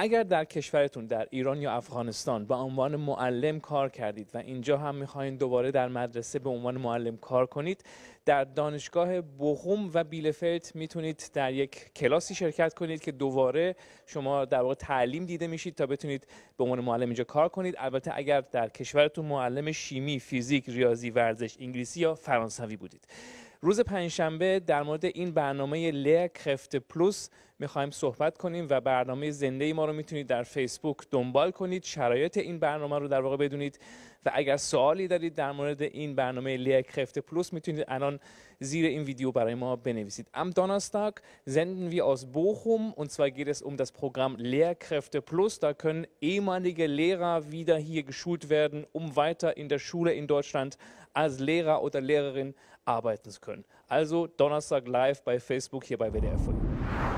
اگر در کشورتون در ایران یا افغانستان به عنوان معلم کار کردید و اینجا هم میخواین دوباره در مدرسه به عنوان معلم کار کنید در دانشگاه بخوم و بیلفرد میتونید در یک کلاسی شرکت کنید که دوباره شما در واقع تعلیم دیده میشید تا بتونید به عنوان معلم اینجا کار کنید البته اگر در کشورتون معلم شیمی، فیزیک، ریاضی، ورزش، انگلیسی یا فرانسوی بودید روز پنجشنبه در مورد این برنامه لک کرفت پلوس میخوایم صحبت کنیم و برنامه زنده ما رو میتونید در فیسبوک دنبال کنید شرایط این برنامه رو در واقع بدونید و اگر سوالی دارید در مورد این برنامه لک پلوس میتونید الان زیر این ویدیو برای ما بنویسید ام دانستاک زندن وی از بوخوم و از گیر ام داس پروگرام لیه کرفت پلوس در کن ایمانیگه لیرا ویده وردن ام وایتر این در شوله این از لیرا او در arbeiten zu können. Also Donnerstag live bei Facebook hier bei WDR.